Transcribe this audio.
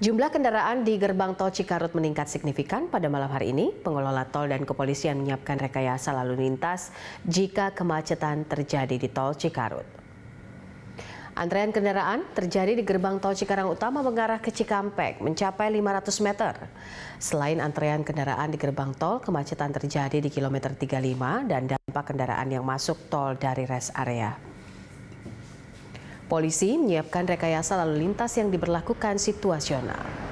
Jumlah kendaraan di gerbang tol Cikarut meningkat signifikan pada malam hari ini. Pengelola tol dan kepolisian menyiapkan rekayasa lalu lintas jika kemacetan terjadi di tol Cikarut. Antrean kendaraan terjadi di gerbang tol Cikarang Utama mengarah ke Cikampek mencapai 500 meter. Selain antrean kendaraan di gerbang tol, kemacetan terjadi di kilometer 35 dan dampak kendaraan yang masuk tol dari rest area. Polisi menyiapkan rekayasa lalu lintas yang diberlakukan situasional.